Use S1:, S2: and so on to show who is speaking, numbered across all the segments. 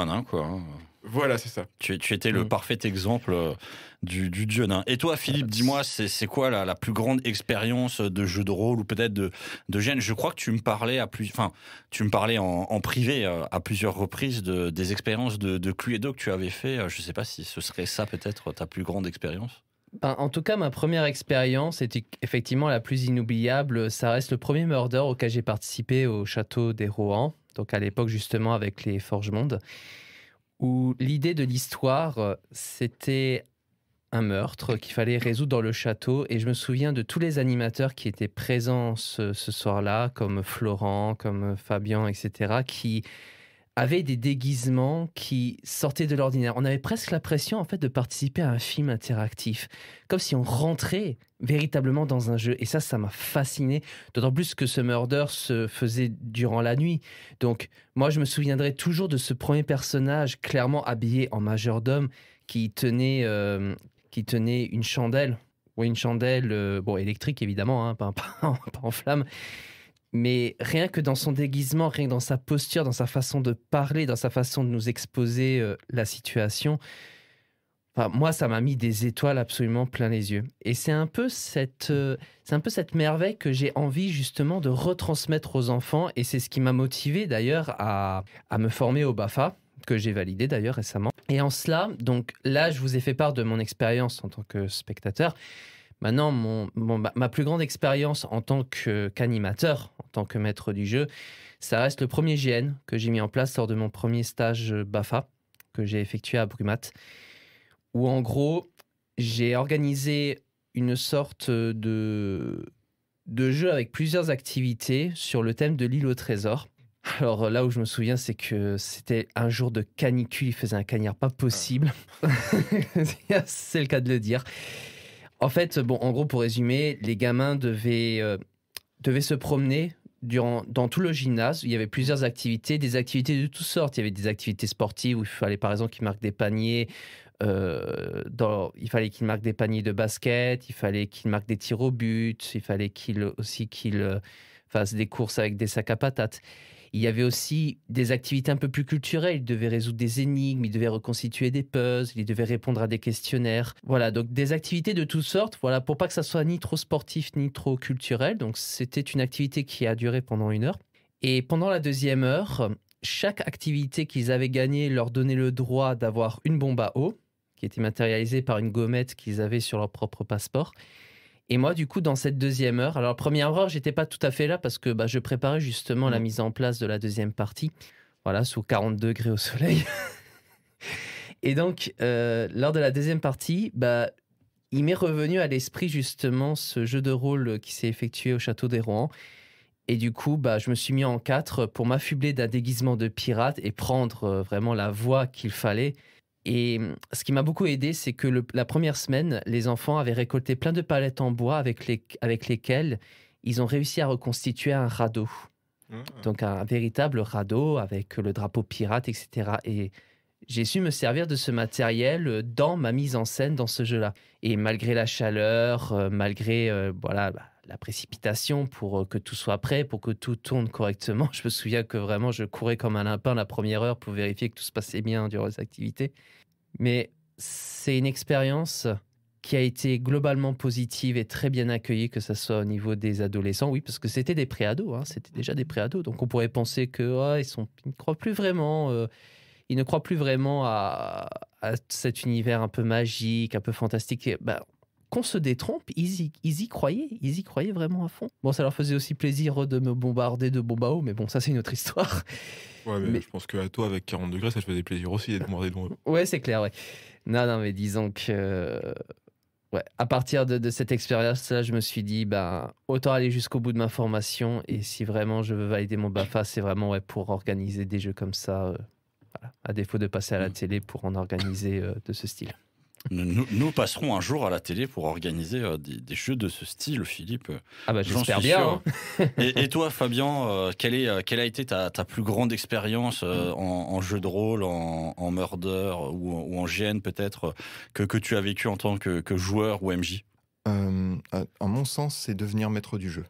S1: Hein, quoi. Hein. Voilà, c'est ça. Tu, étais le mm. parfait exemple euh, du, du dieu nain. Et toi, Philippe, dis-moi, c'est quoi la, plus grande expérience de jeu de rôle ou peut-être de, de gêne Je crois que tu me parlais à plus, tu me parlais en, privé euh, à plusieurs reprises des expériences de, de Cluedo que tu avais fait. Euh, je ne sais pas si ce serait ça peut-être ta plus grande expérience.
S2: Ben, en tout cas, ma première expérience était effectivement la plus inoubliable. Ça reste le premier murder auquel j'ai participé au château des Rohan donc à l'époque justement avec les Forges Monde, où l'idée de l'histoire, euh, c'était un meurtre qu'il fallait résoudre dans le château. Et je me souviens de tous les animateurs qui étaient présents ce, ce soir-là, comme Florent, comme Fabien, etc., qui avaient des déguisements qui sortaient de l'ordinaire. On avait presque l'impression en fait de participer à un film interactif, comme si on rentrait véritablement dans un jeu. Et ça, ça m'a fasciné, d'autant plus que ce murder se faisait durant la nuit. Donc moi, je me souviendrai toujours de ce premier personnage clairement habillé en majordome qui tenait, euh, qui tenait une chandelle. ou une chandelle, euh, bon, électrique évidemment, hein, pas, pas en flamme, mais rien que dans son déguisement, rien que dans sa posture, dans sa façon de parler, dans sa façon de nous exposer euh, la situation, moi, ça m'a mis des étoiles absolument plein les yeux. Et c'est un peu cette, euh, c'est un peu cette merveille que j'ai envie justement de retransmettre aux enfants, et c'est ce qui m'a motivé d'ailleurs à, à me former au Bafa que j'ai validé d'ailleurs récemment. Et en cela, donc là, je vous ai fait part de mon expérience en tant que spectateur. Maintenant, ma plus grande expérience en tant qu'animateur, en tant que maître du jeu, ça reste le premier GN que j'ai mis en place lors de mon premier stage BAFA que j'ai effectué à Brumat, où en gros, j'ai organisé une sorte de, de jeu avec plusieurs activités sur le thème de l'île au trésor. Alors là où je me souviens, c'est que c'était un jour de canicule, il faisait un cagnard pas possible. Ah. c'est le cas de le dire. En fait, bon, en gros, pour résumer, les gamins euh, devaient, se promener durant, dans tout le gymnase. Il y avait plusieurs activités, des activités de toutes sortes. Il y avait des activités sportives où il fallait, par exemple, qu'ils marquent des paniers. Euh, il fallait qu'ils marquent des paniers de basket. Il fallait qu'ils marquent des tirs au but. Il fallait qu'ils aussi qu'ils euh, fassent des courses avec des sacs à patates. Il y avait aussi des activités un peu plus culturelles. Il devait résoudre des énigmes, il devait reconstituer des puzzles, il devait répondre à des questionnaires. Voilà, donc des activités de toutes sortes, voilà, pour pas que ça soit ni trop sportif ni trop culturel. Donc c'était une activité qui a duré pendant une heure. Et pendant la deuxième heure, chaque activité qu'ils avaient gagnée leur donnait le droit d'avoir une bombe à eau, qui était matérialisée par une gommette qu'ils avaient sur leur propre passeport. Et moi, du coup, dans cette deuxième heure, alors première heure, j'étais pas tout à fait là parce que bah, je préparais justement la mm. mise en place de la deuxième partie, voilà, sous 40 degrés au soleil. Et donc, euh, lors de la deuxième partie, bah, il m'est revenu à l'esprit justement ce jeu de rôle qui s'est effectué au château des Rouen. Et du coup, bah, je me suis mis en quatre pour m'affubler d'un déguisement de pirate et prendre euh, vraiment la voix qu'il fallait et mm, ce qui m'a beaucoup aidé, c'est que la première semaine, les enfants avaient récolté plein de palettes en bois avec, lesquelles ils ont réussi à reconstituer un radeau. Mmh. Donc un véritable radeau avec le drapeau pirate, etc. Et j'ai su me servir de ce matériel euh, dans ma mise en scène dans ce jeu-là. Et malgré la chaleur, euh, malgré euh, voilà, bah, la précipitation pour euh, que tout soit prêt, pour que tout tourne correctement. Je me souviens que vraiment, je courais comme un lapin la première heure pour vérifier que tout se passait bien durant les activités. Mais c'est une expérience qui a été globalement positive et très bien accueillie, que ce soit au niveau des adolescents, oui, parce que c'était des pré hein, c'était déjà des mm-hmm. pré-ados. Donc on pourrait penser que ils, ne croient plus vraiment, euh, ils ne croient plus vraiment à, cet univers un peu magique, un peu fantastique. Bah, qu'on se détrompe, ils y, croyaient, ils y croyaient vraiment à fond. Bon, ça leur faisait aussi plaisir de me bombarder de bombes mais bon, ça c'est une autre histoire.
S3: Ouais, mais, je pense qu'à toi, avec 40 degrés, ça te faisait
S2: plaisir aussi d'être bombardé de bombes à Ouais, c'est clair, ouais. Non, non, mais disons que. Euh, à partir de, cette expérience-là, je me suis dit, ben, autant aller jusqu'au bout de ma formation. Et si vraiment je veux valider mon BAFA, c'est vraiment ouais, pour organiser des jeux comme ça, euh, à défaut de passer à la mm. télé, pour en organiser euh, de ce style.
S1: Nous, passerons un jour à la télé pour organiser euh, des, jeux de ce style, Philippe. Ah bah j'espère bien. Hein. et, et, toi, Fabien, euh, quelle, est, euh, quelle a été ta, plus grande expérience mm. en, jeu de rôle, en, murder ou, en GN peut-être que, tu as vécu en tant que, joueur ou MJ
S3: À mon sens, c'est devenir maître du jeu.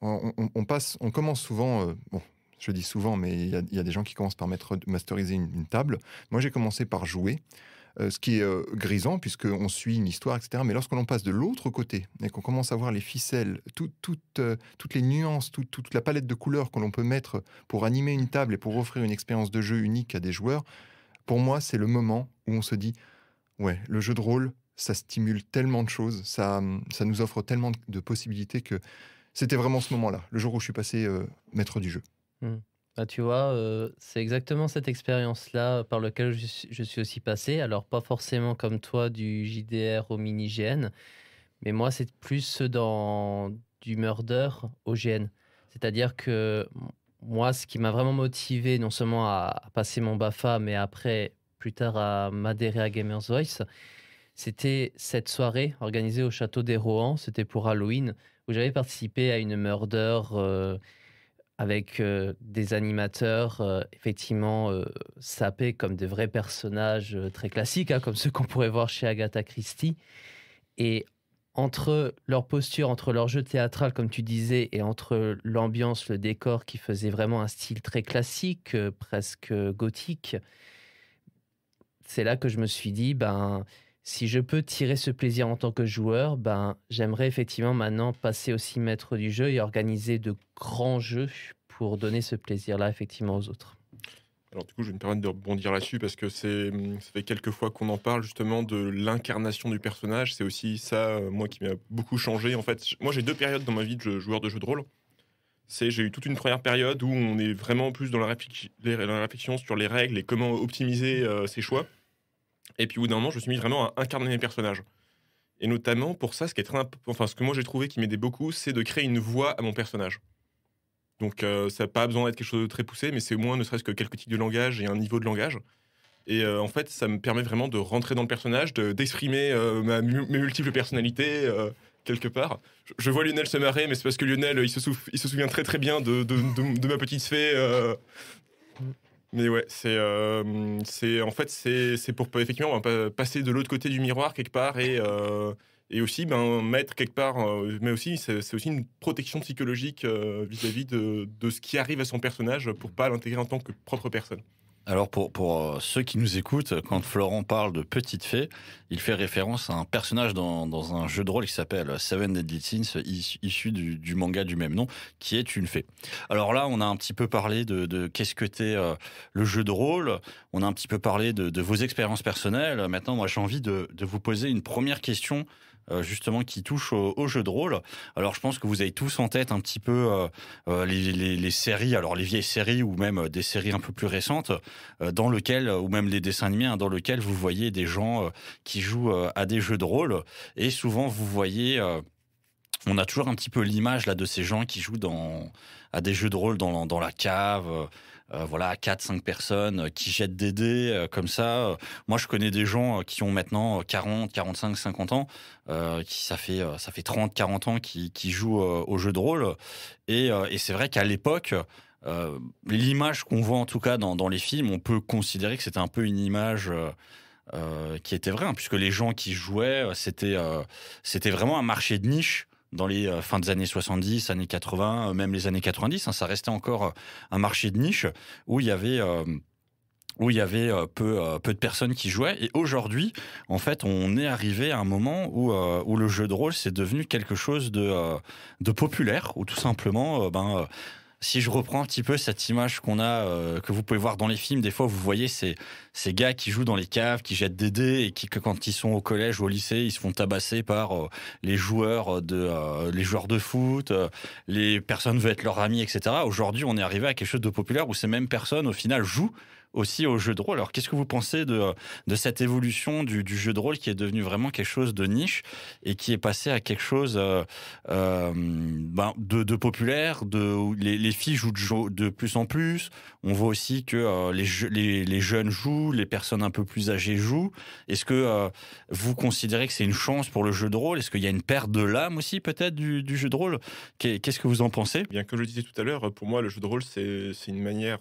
S3: On, passe, on commence souvent. bon, je dis souvent, mais il y, a des gens qui commencent par masteriser une table. Moi, j'ai commencé par jouer. Euh, ce qui est euh, grisant puisqu'on suit une histoire, etc. Mais lorsqu'on l'on passe de l'autre côté et qu'on commence à voir les ficelles, euh, toutes les nuances, toute la palette de couleurs que l'on peut mettre pour animer une table et pour offrir une expérience de jeu unique à des joueurs, pour moi, c'est le moment où on se dit, ouais, le jeu de rôle, ça stimule tellement de choses, ça, nous offre tellement de possibilités que c'était vraiment ce moment-là, le jour où je suis passé maître du jeu.
S2: Hmm. Bah, tu vois, euh, c'est exactement cette expérience-là par laquelle je, suis aussi passé. Alors, pas forcément comme toi du JDR au mini-GN, mais moi, c'est plus dans du murder au GN. C'est-à-dire que moi, ce qui m'a vraiment motivé, non seulement à, passer mon BAFA, mais après, plus tard, à m'adhérer à Gamers Voice, c'était cette soirée organisée au château des Rohan. C'était pour Halloween, où j'avais participé à une murder. Euh, avec euh, des animateurs euh, effectivement euh, sapés comme des vrais personnages très classiques, hein, comme ceux qu'on pourrait voir chez Agatha Christie. Et entre leur posture, entre leur jeu théâtral, comme tu disais, et entre l'ambiance, le décor qui faisait vraiment un style très classique, presque gothique, c'est là que je me suis dit, ben si je peux tirer ce plaisir en tant que joueur, ben, j'aimerais effectivement maintenant passer aussi maître du jeu et organiser de grands jeux pour donner ce plaisir-là effectivement aux autres.
S3: Alors du coup, je vais me permettre de rebondir là-dessus parce que c'est hum, ça fait quelques fois qu'on en parle justement de l'incarnation du personnage. C'est aussi ça, euh, moi, qui m'a beaucoup changé. En fait, moi, j'ai deux périodes dans ma vie de joueur de jeu de rôle. C'est j'ai eu toute une première période où on est vraiment plus dans la, réflexion sur les règles et comment optimiser euh, ses choix. Et puis au bout d'un moment, je me suis mis vraiment à incarner mes personnages. Et notamment pour ça, ce qui est enfin ce que moi j'ai trouvé qui m'aidait beaucoup, c'est de créer une voix à mon personnage. Donc euh, ça n'a pas besoin d'être quelque chose de très poussé, mais c'est au moins ne serait-ce que quelques tics de langage et un niveau de langage. Et euh, en fait, ça me permet vraiment de rentrer dans le personnage, d'exprimer de, euh, mes multiples personnalités quelque part. Je, vois Lionel se marrer, mais c'est parce que Lionel, il se, il se, souvient très très bien de, de ma petite fée mais ouais, euh, c'est en fait c'est pour effectivement bah, passer de l'autre côté du miroir quelque part et euh, aussi ben, mettre quelque part euh, mais aussi c'est aussi une protection psychologique vis-à-vis de, de, ce qui arrive à son personnage pour pas l'intégrer en tant que propre personne.
S1: Alors pour, euh, ceux qui nous écoutent, quand Florent parle de petite fées, il fait référence à un personnage dans, un jeu de rôle qui s'appelle Seven Deadly Sins, issu du, manga du même nom, qui est une fée. Alors là, on a un petit peu parlé de, qu'est-ce que t'es euh, le jeu de rôle, on a un petit peu parlé de, vos expériences personnelles. Maintenant, moi j'ai envie de, de, vous poser une première question euh, justement qui touche au, au, jeu de rôle. Alors je pense que vous avez tous en tête un petit peu euh, euh, les, séries, alors les vieilles séries ou même des séries un peu plus récentes, dans lequel ou même les dessins animés, hein, dans lequel vous voyez des gens qui jouent à des jeux de rôle et souvent vous voyez on a toujours un petit peu l'image là de ces gens qui jouent dans à des jeux de rôle dans, la cave, euh, euh, voilà, 4-5 personnes euh, qui jettent des dés comme ça. Moi, je connais des gens qui ont maintenant 40, 45, 50 ans, qui ça fait, ça fait 30, 40 ans qui, qui jouent aux jeux de rôle. Et, c'est vrai qu'à l'époque, l'image qu'on voit en tout cas dans, les films, on peut considérer que c'était un peu une image. qui était vraie, hein, puisque les gens qui jouaient, c'était c'était vraiment un marché de niche dans les euh, fins des années 70, années 80, euh, même les années 90. Hein, ça restait encore euh, un marché de niche où il y avait où il y avait peu, peu de personnes qui jouaient. Et aujourd'hui, en fait, on est arrivé à un moment où, où le jeu de rôle, c'est devenu quelque chose de, de populaire, ou tout simplement, ben, si je reprends un petit peu cette image qu'on a, euh, que vous pouvez voir dans les films, des fois vous voyez ces, gars qui jouent dans les caves, qui jettent des dés et qui, quand ils sont au collège ou au lycée, ils se font tabasser par euh, les joueurs de euh, les joueurs de foot, les personnes veulent être leurs amis, etc. Aujourd'hui, on est arrivé à quelque chose de populaire où ces mêmes personnes, au final, jouent aussi au jeu de rôle. Alors, qu'est-ce que vous pensez de, de cette évolution du, du, jeu de rôle qui est devenu vraiment quelque chose de niche et qui est passé à quelque chose euh, euh, ben, de, populaire, de les, filles jouent de, plus en plus. On voit aussi que euh, les, les, jeunes jouent, les personnes un peu plus âgées jouent. Est-ce que vous considérez que c'est une chance pour le jeu de rôle Est-ce qu'il y a une perte de l'âme aussi peut-être du, du, jeu de rôle Qu'est-ce que vous en pensez Bien que je le disais tout à l'heure,
S3: pour moi, le jeu de rôle, c'est une manière